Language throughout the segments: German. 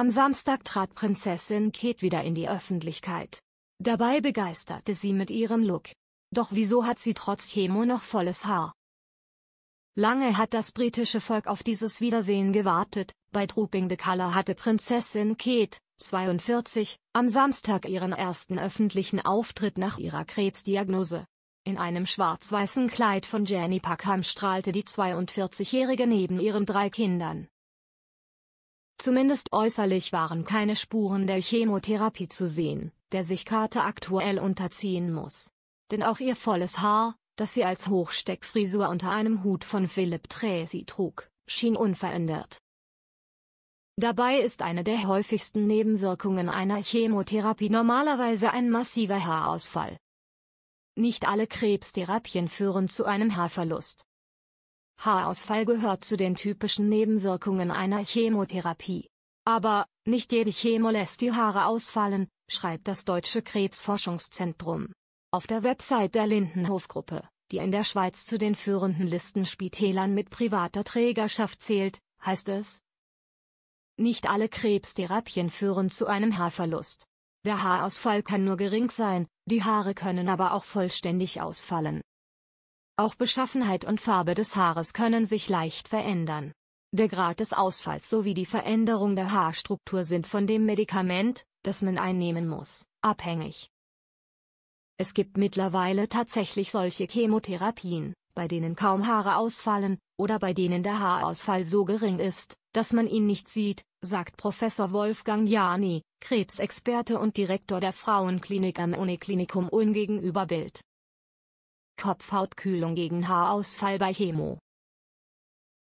Am Samstag trat Prinzessin Kate wieder in die Öffentlichkeit. Dabei begeisterte sie mit ihrem Look. Doch wieso hat sie trotz Chemo noch volles Haar? Lange hat das britische Volk auf dieses Wiedersehen gewartet, bei Trooping the Color hatte Prinzessin Kate, 42, am Samstag ihren ersten öffentlichen Auftritt nach ihrer Krebsdiagnose. In einem schwarz-weißen Kleid von Jenny Packham strahlte die 42-Jährige neben ihren drei Kindern, Zumindest äußerlich waren keine Spuren der Chemotherapie zu sehen, der sich Kate aktuell unterziehen muss. Denn auch ihr volles Haar, das sie als Hochsteckfrisur unter einem Hut von Philipp Tracy trug, schien unverändert. Dabei ist eine der häufigsten Nebenwirkungen einer Chemotherapie normalerweise ein massiver Haarausfall. Nicht alle Krebstherapien führen zu einem Haarverlust, Haarausfall gehört zu den typischen Nebenwirkungen einer Chemotherapie. Aber, nicht jede Chemo lässt die Haare ausfallen, schreibt das Deutsche Krebsforschungszentrum. Auf der Website der Lindenhof-Gruppe, die in der Schweiz zu den führenden Listenspitälern mit privater Trägerschaft zählt, heißt es, nicht alle Krebstherapien führen zu einem Haarverlust. Der Haarausfall kann nur gering sein, die Haare können aber auch vollständig ausfallen. Auch Beschaffenheit und Farbe des Haares können sich leicht verändern. Der Grad des Ausfalls sowie die Veränderung der Haarstruktur sind von dem Medikament, das man einnehmen muss, abhängig. Es gibt mittlerweile tatsächlich solche Chemotherapien, bei denen kaum Haare ausfallen, oder bei denen der Haarausfall so gering ist, dass man ihn nicht sieht, sagt Professor Wolfgang Jani, Krebsexperte und Direktor der Frauenklinik am Uniklinikum Ulm gegenüber Bild. Kopfhautkühlung gegen Haarausfall bei Chemo.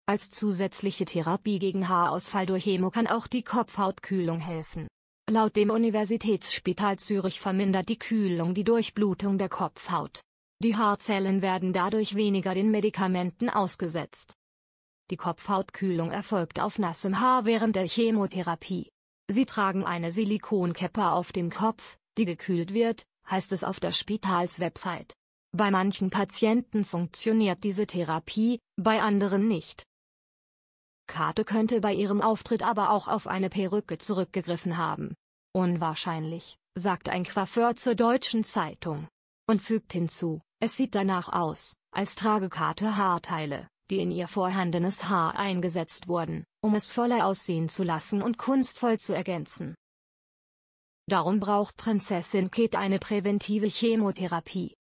Als zusätzliche Therapie gegen Haarausfall durch Chemo kann auch die Kopfhautkühlung helfen. Laut dem Universitätsspital Zürich vermindert die Kühlung die Durchblutung der Kopfhaut. Die Haarzellen werden dadurch weniger den Medikamenten ausgesetzt. Die Kopfhautkühlung erfolgt auf nassem Haar während der Chemotherapie. Sie tragen eine Silikonkeppe auf dem Kopf, die gekühlt wird, heißt es auf der Spitalswebsite. Bei manchen Patienten funktioniert diese Therapie, bei anderen nicht. Kate könnte bei ihrem Auftritt aber auch auf eine Perücke zurückgegriffen haben. Unwahrscheinlich, sagt ein Coiffeur zur Deutschen Zeitung. Und fügt hinzu, es sieht danach aus, als trage Kate Haarteile, die in ihr vorhandenes Haar eingesetzt wurden, um es voller aussehen zu lassen und kunstvoll zu ergänzen. Darum braucht Prinzessin Kate eine präventive Chemotherapie.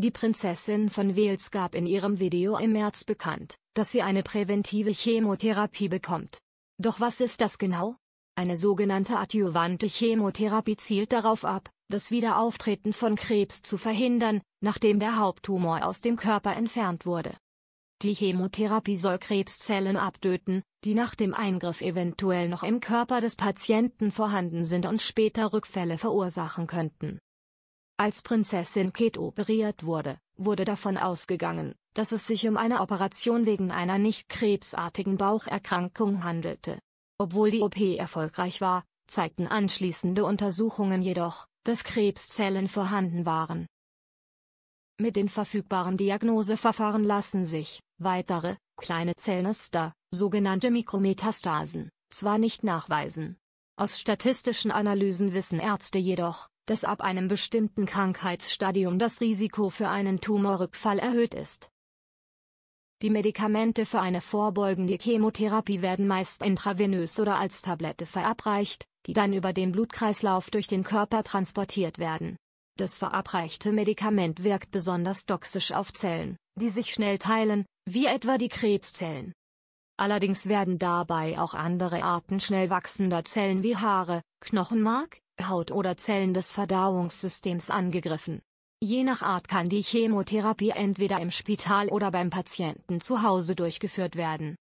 Die Prinzessin von Wales gab in ihrem Video im März bekannt, dass sie eine präventive Chemotherapie bekommt. Doch was ist das genau? Eine sogenannte adjuvante Chemotherapie zielt darauf ab, das Wiederauftreten von Krebs zu verhindern, nachdem der Haupttumor aus dem Körper entfernt wurde. Die Chemotherapie soll Krebszellen abtöten, die nach dem Eingriff eventuell noch im Körper des Patienten vorhanden sind und später Rückfälle verursachen könnten. Als Prinzessin Kate operiert wurde, wurde davon ausgegangen, dass es sich um eine Operation wegen einer nicht krebsartigen Baucherkrankung handelte. Obwohl die OP erfolgreich war, zeigten anschließende Untersuchungen jedoch, dass Krebszellen vorhanden waren. Mit den verfügbaren Diagnoseverfahren lassen sich weitere, kleine Zellnester, sogenannte Mikrometastasen, zwar nicht nachweisen. Aus statistischen Analysen wissen Ärzte jedoch, dass ab einem bestimmten Krankheitsstadium das Risiko für einen Tumorrückfall erhöht ist. Die Medikamente für eine vorbeugende Chemotherapie werden meist intravenös oder als Tablette verabreicht, die dann über den Blutkreislauf durch den Körper transportiert werden. Das verabreichte Medikament wirkt besonders toxisch auf Zellen, die sich schnell teilen, wie etwa die Krebszellen. Allerdings werden dabei auch andere Arten schnell wachsender Zellen wie Haare, Knochenmark, Haut oder Zellen des Verdauungssystems angegriffen. Je nach Art kann die Chemotherapie entweder im Spital oder beim Patienten zu Hause durchgeführt werden